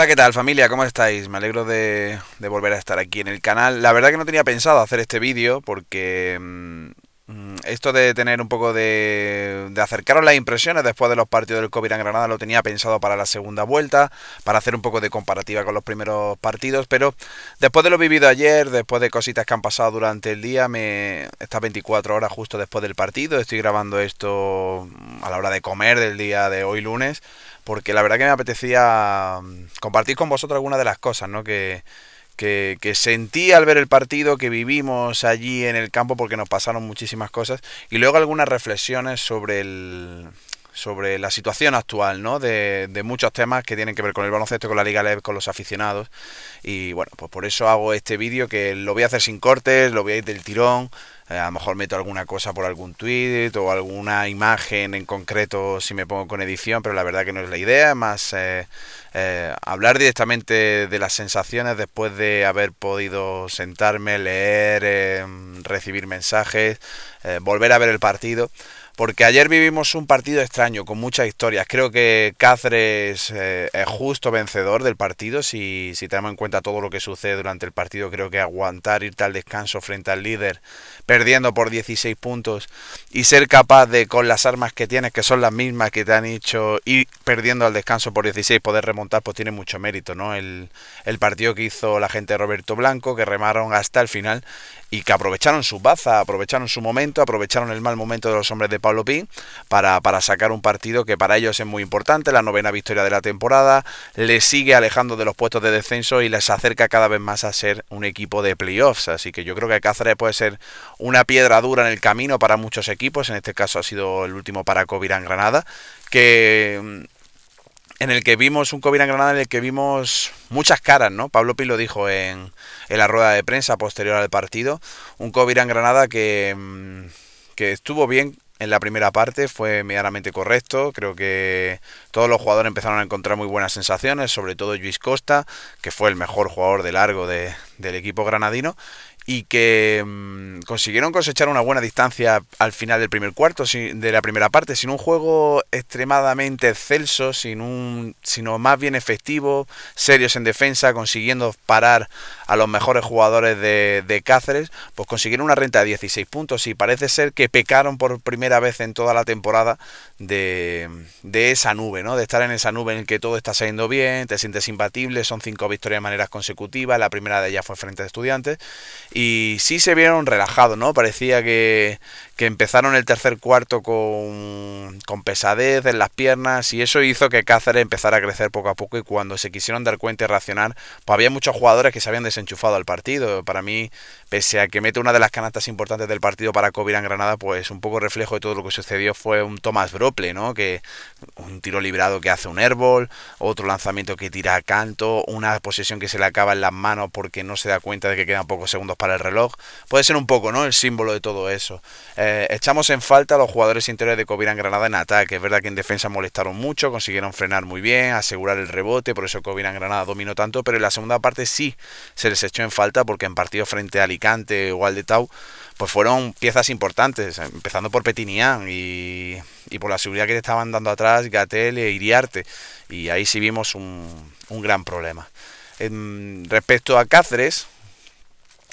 Hola, ¿qué tal familia? ¿Cómo estáis? Me alegro de, volver a estar aquí en el canal. La verdad que no tenía pensado hacer este vídeo porque mm, mm, esto de tener un poco de, de acercaros las impresiones después de los partidos del COVID en Granada lo tenía pensado para la segunda vuelta, para hacer un poco de comparativa con los primeros partidos, pero después de lo vivido ayer, después de cositas que han pasado durante el día, me estas 24 horas justo después del partido, estoy grabando esto mm, a la hora de comer del día de hoy lunes, porque la verdad que me apetecía mm, compartir con vosotros algunas de las cosas ¿no? que, que, sentí al ver el partido, que vivimos allí en el campo, porque nos pasaron muchísimas cosas, y luego algunas reflexiones sobre el sobre la situación actual, ¿no? De, de muchos temas que tienen que ver con el baloncesto, con la Liga LEB, con los aficionados. Y bueno, pues por eso hago este vídeo que lo voy a hacer sin cortes, lo voy a ir del tirón, eh, a lo mejor meto alguna cosa por algún tweet o alguna imagen en concreto si me pongo con edición, pero la verdad que no es la idea, más eh, eh, hablar directamente de las sensaciones después de haber podido sentarme, leer, recibir mensajes, volver a ver el partido porque ayer vivimos un partido extraño, con muchas historias. Creo que Cáceres eh, es justo vencedor del partido, si, si, tenemos en cuenta todo lo que sucede durante el partido, creo que aguantar, irte al descanso frente al líder, perdiendo por 16 puntos, y ser capaz de, con las armas que tienes, que son las mismas que te han hecho, ir perdiendo al descanso por 16, poder remontar, pues tiene mucho mérito, ¿no? El, el partido que hizo la gente Roberto Blanco, que remaron hasta el final, y que aprovecharon su baza, aprovecharon su momento, aprovecharon el mal momento de los hombres de Pau, Pablo Pi para, sacar un partido que para ellos es muy importante, la novena victoria de la temporada, ...les sigue alejando de los puestos de descenso y les acerca cada vez más a ser un equipo de playoffs. Así que yo creo que Cáceres puede ser una piedra dura en el camino para muchos equipos, en este caso ha sido el último para en Granada, que mm, en el que vimos un en Granada en el que vimos muchas caras, ¿no? Pablo Pi lo dijo en, en, la rueda de prensa posterior al partido, un en Granada que, mm, que estuvo bien en la primera parte fue medianamente correcto. Creo que todos los jugadores empezaron a encontrar muy buenas sensaciones, sobre todo Luis Costa, que fue el mejor jugador de largo del equipo granadino y que mm, consiguieron cosechar una buena distancia al final del primer cuarto, de la primera parte, sin un juego extremadamente excelso, sin un, sino más bien efectivo, serios en defensa, consiguiendo parar a los mejores jugadores de, Cáceres, pues consiguieron una renta de 16 puntos y parece ser que pecaron por primera vez en toda la temporada de, esa nube, ¿no? de estar en esa nube en que todo está saliendo bien, te sientes imbatible, son cinco victorias de maneras consecutivas, la primera de ellas fue frente a estudiantes y sí se vieron relajados, ¿no? Parecía que, empezaron el tercer cuarto con, con, pesadez en las piernas y eso hizo que Cáceres empezara a crecer poco a poco y cuando se quisieron dar cuenta y reaccionar, pues había muchos jugadores que se habían desenchufado al partido. Para mí, pese a que mete una de las canastas importantes del partido para Covid en Granada, pues un poco reflejo de todo lo que sucedió fue un Thomas Brople, ¿no? Que un tiro librado que hace un airball, otro lanzamiento que tira a canto, una posesión que se le acaba en las manos porque no se da cuenta de que quedan pocos segundos para el reloj, puede ser un poco ¿no? el símbolo de todo eso. Eh, echamos en falta a los jugadores interiores de Covirán Granada en ataque. Es verdad que en defensa molestaron mucho, consiguieron frenar muy bien, asegurar el rebote, por eso Covirán Granada dominó tanto, pero en la segunda parte sí se les echó en falta porque en partidos frente a Alicante o al de Tau, pues fueron piezas importantes, empezando por Petinian y, y por la seguridad que le estaban dando atrás Gatel e Iriarte. Y ahí sí vimos un, un gran problema. En, em, respecto a Cáceres,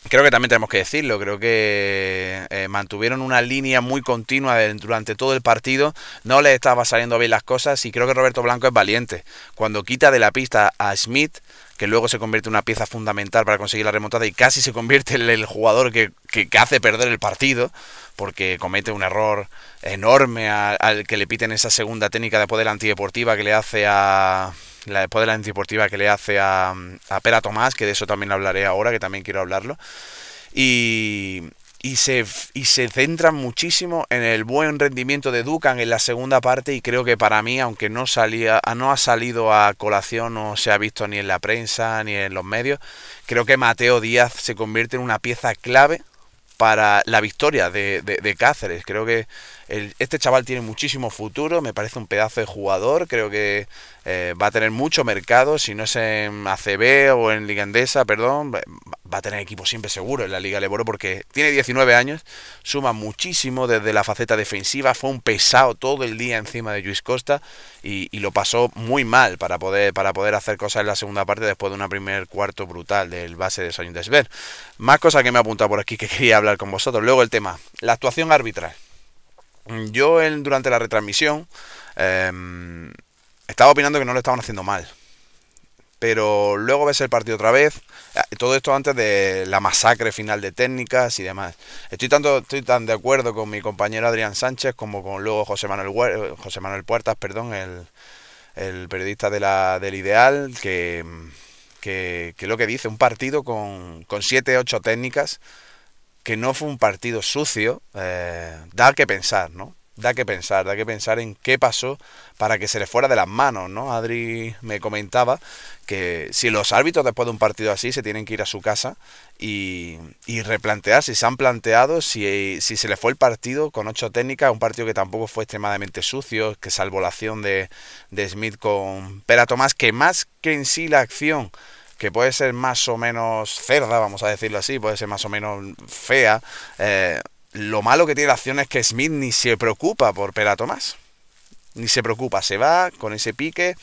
creo que también tenemos que decirlo, creo que eh, mantuvieron una línea muy continua durante todo el partido, no les estaba saliendo bien las cosas y creo que Roberto Blanco es valiente. Cuando quita de la pista a Smith, que luego se convierte en una pieza fundamental para conseguir la remontada y casi se convierte en el jugador que, hace perder el partido, porque comete un error enorme al, que le piten esa segunda técnica de poder antideportiva que le hace a, la después de la antideportiva que le hace a, a Pera Tomás, que de eso también hablaré ahora, que también quiero hablarlo. Y, y se, y se centran muchísimo en el buen rendimiento de Dukan en la segunda parte y creo que para mí, aunque no, salía, no ha salido a colación, no se ha visto ni en la prensa ni en los medios, creo que Mateo Díaz se convierte en una pieza clave para la victoria de, de Cáceres. Creo que este chaval tiene muchísimo futuro, me parece un pedazo de jugador, creo que eh, va a tener mucho mercado, si no es en ACB o en Liga perdón, va a tener equipo siempre seguro en la Liga Leboro porque tiene 19 años, suma muchísimo desde la faceta defensiva, fue un pesado todo el día encima de Luis Costa y, lo pasó muy mal para poder, para poder hacer cosas en la segunda parte después de un primer cuarto brutal del base de Soyun Desver. Más cosas que me ha apuntado por aquí que quería hablar con vosotros. Luego el tema, la actuación arbitral yo él, durante la retransmisión em, estaba opinando que no lo estaban haciendo mal. Pero luego ves el partido otra vez. Ah, todo esto antes de la masacre final de técnicas y demás. Estoy, tanto, estoy tan de acuerdo con mi compañero Adrián Sánchez como con luego José Manuel, eh, José Manuel Puertas, perdón, el, periodista de la, del Ideal, que, que, que, lo que dice, un partido con, con siete, ocho técnicas que no fue un partido sucio, eh, da que pensar, ¿no? Da que pensar, da que pensar en qué pasó para que se le fuera de las manos, ¿no? Adri me comentaba que si los árbitros después de un partido así se tienen que ir a su casa y, y replantear si se han planteado, si, si se le fue el partido con ocho técnicas, un partido que tampoco fue extremadamente sucio, que salvo la acción de, de Smith con Pera Tomás, que más que en sí la acción que puede ser más o menos cerda, vamos a decirlo así, puede ser más o menos fea. Eh, lo malo que tiene la acción es que Smith ni se preocupa por Pera más. Ni se preocupa, se va con ese pique.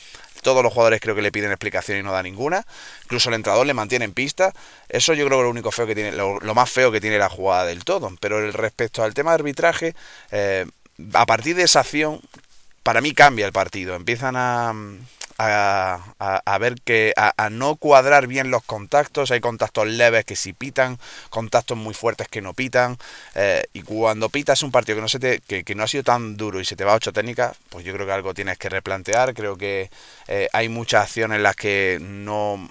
Todos los jugadores creo que le piden explicación y no da ninguna. Incluso el entrador le mantiene en pista. Eso yo creo que lo único feo que tiene, lo, más feo que tiene la jugada del todo. Pero respecto al tema de arbitraje, eh, a partir de esa acción, para mí cambia el partido. Empiezan a, a, a, ver que a, no cuadrar bien los contactos. Hay contactos leves que sí pitan, contactos muy fuertes que no pitan. Eh, y cuando pitas un partido que no se te, que, no ha sido tan duro y se te va ocho técnicas, pues yo creo que algo tienes que replantear. Creo que eh, hay muchas acciones en las que no,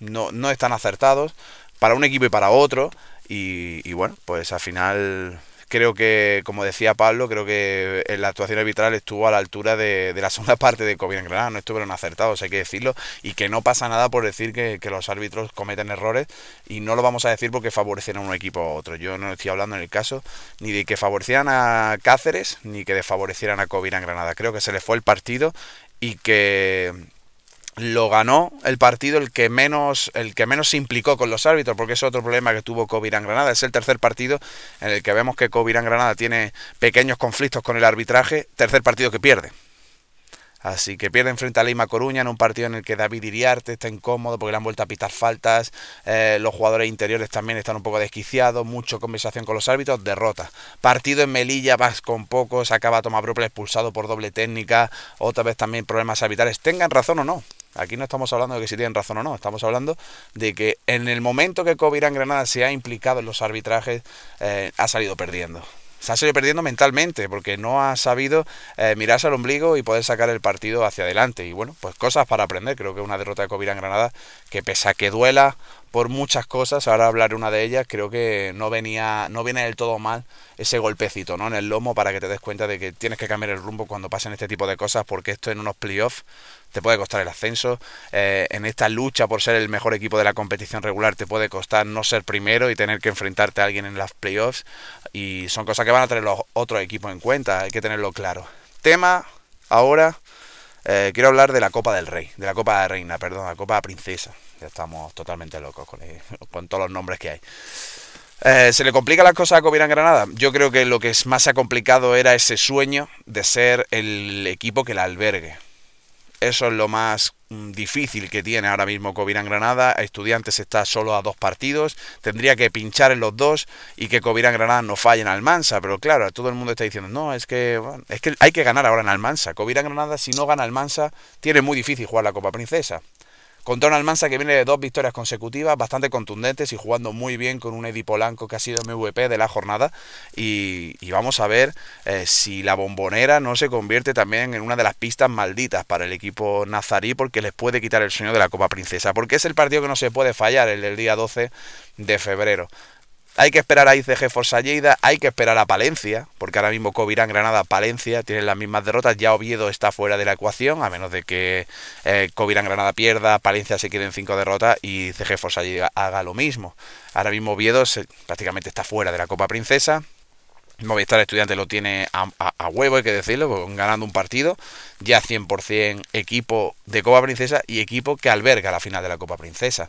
no, están acertados para un equipo y para otro. y, y bueno, pues al final creo que, como decía Pablo, creo que la actuación arbitral estuvo a la altura de, la segunda parte de Covid en Granada, no estuvieron acertados, hay que decirlo, y que no pasa nada por decir que, los árbitros cometen errores, y no lo vamos a decir porque favorecieron a un equipo a otro. Yo no estoy hablando en el caso ni de que favorecieran a Cáceres, ni que desfavorecieran a Covid en Granada. Creo que se les fue el partido y que lo ganó el partido el que menos el que menos se implicó con los árbitros porque es otro problema que tuvo en Granada es el tercer partido en el que vemos que en Granada tiene pequeños conflictos con el arbitraje tercer partido que pierde Así que pierde frente a Lima Coruña en un partido en el que David Iriarte está incómodo porque le han vuelto a pitar faltas. Eh, los jugadores interiores también están un poco desquiciados. Mucho conversación con los árbitros. Derrota. Partido en Melilla, vas con pocos. Acaba Tomás Propel expulsado por doble técnica. Otra vez también problemas arbitrales. Tengan razón o no. Aquí no estamos hablando de que si tienen razón o no, estamos hablando de que en el momento que en Granada se ha implicado en los arbitrajes, eh, ha salido perdiendo. Se ha salido perdiendo mentalmente porque no ha sabido eh, mirarse al ombligo y poder sacar el partido hacia adelante. Y bueno, pues cosas para aprender. Creo que una derrota de en Granada que pese a que duela por muchas cosas, ahora hablaré una de ellas, creo que no venía, no viene del todo mal ese golpecito, ¿no? En el lomo para que te des cuenta de que tienes que cambiar el rumbo cuando pasen este tipo de cosas, porque esto en unos playoffs te puede costar el ascenso, eh, en esta lucha por ser el mejor equipo de la competición regular te puede costar no ser primero y tener que enfrentarte a alguien en las playoffs, y son cosas que van a tener los otros equipos en cuenta, hay que tenerlo claro. Tema ahora, eh, quiero hablar de la Copa del Rey, de la Copa de Reina, perdón, la Copa de Princesa estamos totalmente locos con, todos los nombres que hay. Eh, ¿Se le complica las cosas a en Granada? Yo creo que lo que más se ha complicado era ese sueño de ser el equipo que la albergue. Eso es lo más mm, difícil que tiene ahora mismo en Granada. Estudiantes está solo a dos partidos. Tendría que pinchar en los dos y que en Granada no falle en Almansa. Pero claro, todo el mundo está diciendo, no, es que, es que hay que ganar ahora en Almansa. en Granada, si no gana Almansa, tiene muy difícil jugar la Copa Princesa. Con un Almansa que viene de dos victorias consecutivas, bastante contundentes y jugando muy bien con un Edi Polanco que ha sido MVP de la jornada. Y, vamos a ver eh, si la bombonera no se convierte también en una de las pistas malditas para el equipo nazarí, porque les puede quitar el sueño de la Copa Princesa. Porque es el partido que no se puede fallar, el del día 12 de febrero. Hay que esperar a ICG Forza Lleida, hay que esperar a Palencia, porque ahora mismo Covirán, Granada, Palencia tienen las mismas derrotas. Ya Oviedo está fuera de la ecuación, a menos de que eh, Covirán, Granada pierda, Palencia se quede en cinco derrotas y ICG Forza Lleida haga lo mismo. Ahora mismo Oviedo prácticamente está fuera de la Copa Princesa. Movistar Estudiante lo tiene a, huevo, hay que decirlo, ganando un partido. Ya 100% equipo de Copa Princesa y equipo que alberga la final de la Copa Princesa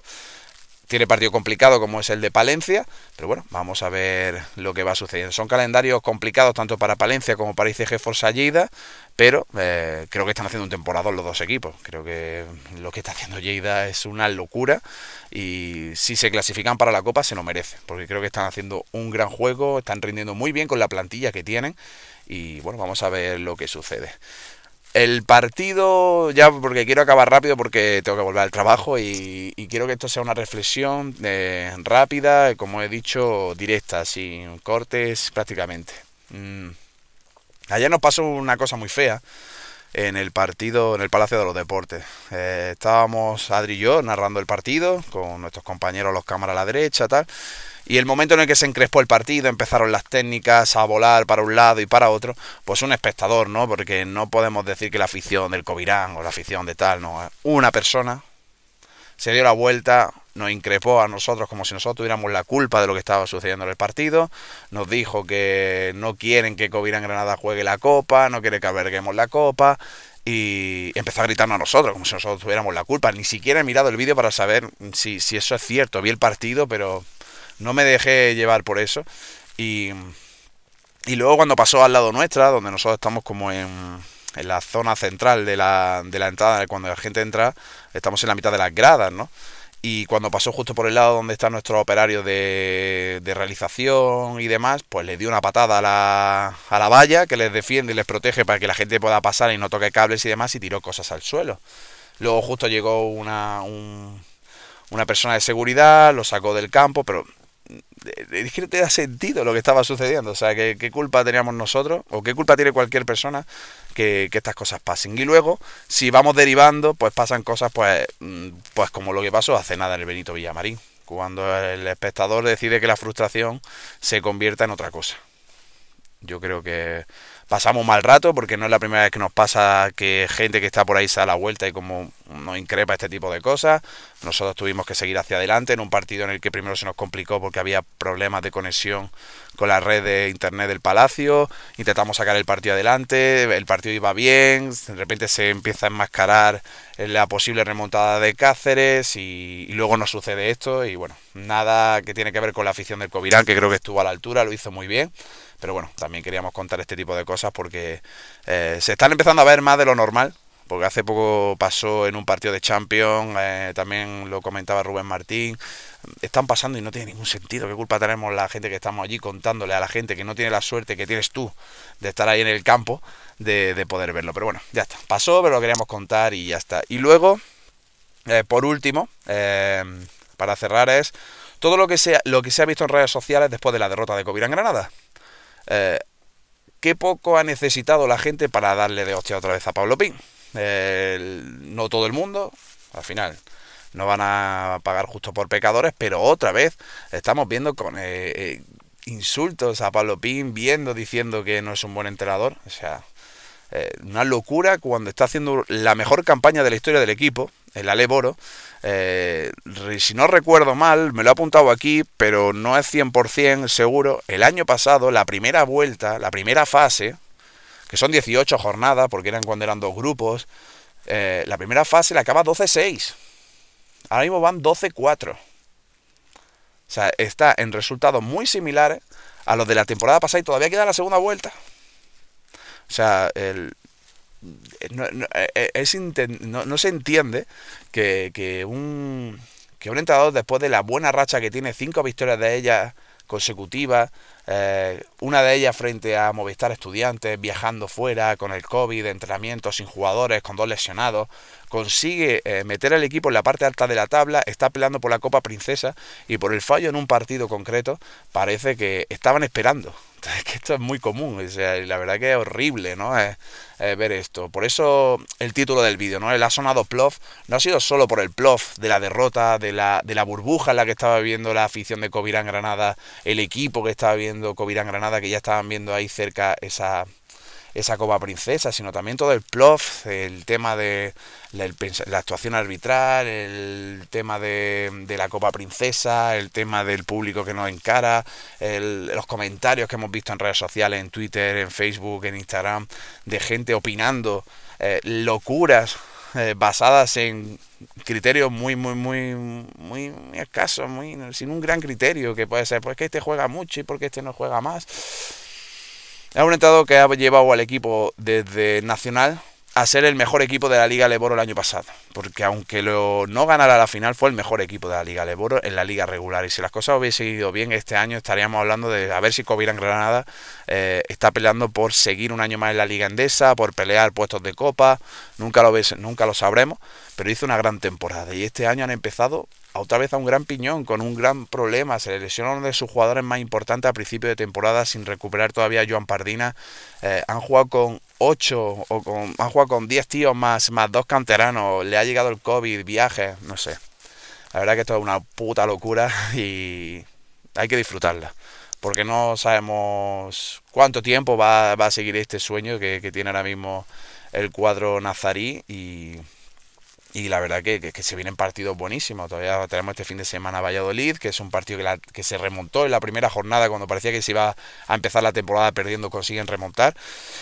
tiene partido complicado como es el de Palencia, pero bueno, vamos a ver lo que va a sucediendo. Son calendarios complicados tanto para Palencia como para ICG Forza Lleida, pero eh, creo que están haciendo un temporador los dos equipos. Creo que lo que está haciendo Lleida es una locura y si se clasifican para la Copa se lo merece, porque creo que están haciendo un gran juego, están rindiendo muy bien con la plantilla que tienen y bueno, vamos a ver lo que sucede. El partido, ya porque quiero acabar rápido porque tengo que volver al trabajo y, quiero que esto sea una reflexión eh, rápida, como he dicho, directa, sin cortes prácticamente. Mm. Ayer nos pasó una cosa muy fea en el partido, en el Palacio de los Deportes. Eh, estábamos Adri y yo narrando el partido con nuestros compañeros, los cámaras a la derecha, tal. Y el momento en el que se encrespó el partido, empezaron las técnicas a volar para un lado y para otro, pues un espectador, ¿no? Porque no podemos decir que la afición del Covirán o la afición de tal, no. Una persona se dio la vuelta, nos increpó a nosotros como si nosotros tuviéramos la culpa de lo que estaba sucediendo en el partido, nos dijo que no quieren que Covirán Granada juegue la copa, no quiere que averguemos la copa, y empezó a gritarnos a nosotros, como si nosotros tuviéramos la culpa. Ni siquiera he mirado el vídeo para saber si, si, eso es cierto. Vi el partido, pero no me dejé llevar por eso. Y, y luego cuando pasó al lado nuestra, donde nosotros estamos como en, en la zona central de la, de la entrada, cuando la gente entra, estamos en la mitad de las gradas, ¿no? Y cuando pasó justo por el lado donde está nuestro operario de, de realización y demás, pues le dio una patada a la, a la valla que les defiende y les protege para que la gente pueda pasar y no toque cables y demás y tiró cosas al suelo. Luego justo llegó una, una persona de seguridad, lo sacó del campo, pero es que no te da sentido lo que estaba sucediendo. O sea, ¿qué, ¿qué, culpa teníamos nosotros o qué culpa tiene cualquier persona que, que, estas cosas pasen? Y luego, si vamos derivando, pues pasan cosas pues, mm, pues como lo que pasó hace nada en el Benito Villamarín, cuando el espectador decide que la frustración se convierta en otra cosa. Yo creo que pasamos mal rato porque no es la primera vez que nos pasa que gente que está por ahí se da la vuelta y como nos increpa este tipo de cosas. Nosotros tuvimos que seguir hacia adelante en un partido en el que primero se nos complicó porque había problemas de conexión con la red de internet del Palacio, intentamos sacar el partido adelante, el partido iba bien, de repente se empieza a enmascarar la posible remontada de Cáceres y, luego nos sucede esto y bueno, nada que tiene que ver con la afición del Covirán, que creo que estuvo a la altura, lo hizo muy bien, pero bueno, también queríamos contar este tipo de cosas porque eh, se están empezando a ver más de lo normal, porque hace poco pasó en un partido de Champions, eh, también lo comentaba Rubén Martín. Están pasando y no tiene ningún sentido. ¿Qué culpa tenemos la gente que estamos allí contándole a la gente que no tiene la suerte que tienes tú de estar ahí en el campo, de, poder verlo? Pero bueno, ya está. Pasó, pero lo queríamos contar y ya está. Y luego, eh, por último, eh, para cerrar es todo lo que, sea, lo que se ha visto en redes sociales después de la derrota de Covid en Granada. qué poco ha necesitado la gente para darle de hostia otra vez a Pablo Pin no todo el mundo, al final no van a pagar justo por pecadores, pero otra vez estamos viendo con eh, eh, insultos a Pablo viendo, diciendo que no es un buen entrenador. O sea, eh, una locura cuando está haciendo la mejor campaña de la historia del equipo, el Ale si no recuerdo mal, me lo he apuntado aquí, pero no es 100% seguro. El año pasado, la primera vuelta, la primera fase, que son 18 jornadas, porque eran cuando eran dos grupos, eh, la primera fase la acaba 12-6. Ahora mismo van 12-4. O sea, está en resultados muy similares a los de la temporada pasada y todavía queda la segunda vuelta. O sea, el, eh, eh, no, se entiende que, un, que un entrenador, después de la buena racha que tiene, cinco victorias de ella consecutivas, eh, una de ellas frente a Movistar Estudiantes, viajando fuera, con el COVID, Entrenamiento sin jugadores, con dos lesionados consigue eh, meter al equipo en la parte alta de la tabla, está peleando por la Copa Princesa y por el fallo en un partido concreto parece que estaban esperando. que esto es muy común, y la verdad que es horrible ¿no? ver esto. Por eso el título del vídeo, ¿no? El ha sonado plof, no ha sido solo por el plof de la derrota, de la, de la burbuja en la que estaba viendo la afición de Covirán Granada, el equipo que estaba viendo Covirán Granada, que ya estaban viendo ahí cerca esa, esa Copa Princesa, sino también todo el plof, el tema de la, actuación arbitral, el tema de, la Copa Princesa, el tema del público que nos encara, los comentarios que hemos visto en redes sociales, en Twitter, en Facebook, en Instagram, de gente opinando eh, locuras eh, basadas en criterios muy, muy, muy, muy, escasos, sin un gran criterio, que puede ser, pues que este juega mucho y porque este no juega más es un entrado que ha llevado al equipo desde Nacional a ser el mejor equipo de la Liga Leboro el año pasado. Porque aunque no ganara la final, fue el mejor equipo de la Liga Leboro en la Liga regular. Y si las cosas hubiesen ido bien este año, estaríamos hablando de a ver si en Granada eh, está peleando por seguir un año más en la Liga Endesa, por pelear puestos de copa. Nunca lo, ves, nunca lo sabremos, pero hizo una gran temporada. Y este año han empezado otra vez a un gran piñón con un gran problema. Se le lesionó uno de sus jugadores más importantes a principio de temporada sin recuperar todavía a Joan Pardina. Eh, han jugado con 8 o con, han jugado con 10 tíos más, más dos canteranos. Le ha llegado el COVID, viajes, no sé. La verdad que esto es una puta locura y hay que disfrutarla. Porque no sabemos cuánto tiempo va, a seguir este sueño que, que tiene ahora mismo el cuadro nazarí y y la verdad que, se vienen partidos buenísimos. Todavía tenemos este fin de semana Valladolid, que es un partido que, se remontó en la primera jornada cuando parecía que se iba a empezar la temporada perdiendo, consiguen remontar.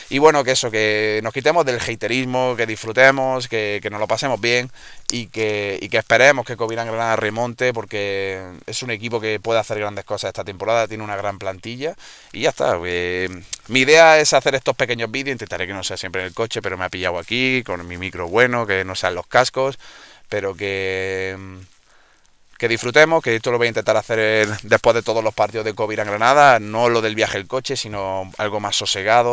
Y bueno, que eso, que nos quitemos del haterismo, que disfrutemos, que, que nos lo pasemos bien y que, y que esperemos que Covirán Granada remonte porque es un equipo que puede hacer grandes cosas esta temporada, tiene una gran plantilla y ya está. Eh, mi idea es hacer estos pequeños vídeos, intentaré que no sea siempre en el coche, pero me ha pillado aquí con mi micro bueno, que no sean los cascos, pero que que disfrutemos, que esto lo voy a intentar hacer después de todos los partidos de en Granada, no lo del viaje el coche, sino algo más sosegado,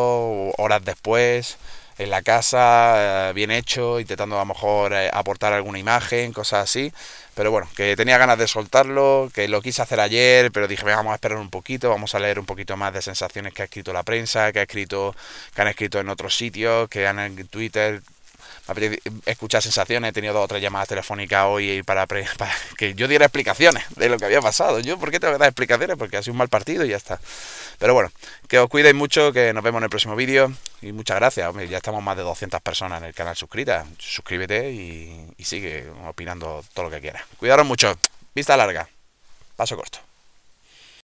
horas después en la casa, eh, bien hecho, intentando a lo mejor eh, aportar alguna imagen, cosas así. Pero bueno, que tenía ganas de soltarlo, que lo quise hacer ayer, pero dije, vamos a esperar un poquito, vamos a leer un poquito más de sensaciones que ha escrito la prensa, que ha escrito, que han escrito en otros sitios, que han en Twitter, escuchar sensaciones. He tenido dos o tres llamadas telefónicas hoy para, que yo diera explicaciones de lo que había pasado. Yo, ¿por qué tengo que dar explicaciones? Porque ha sido un mal partido y ya está. Pero bueno, que os cuidéis mucho, que nos vemos en el próximo vídeo y muchas gracias. Hombre, ya estamos más de 200 personas en el canal suscritas. Suscríbete y, y sigue opinando todo lo que quieras. Cuidaros mucho. Vista larga. Paso corto.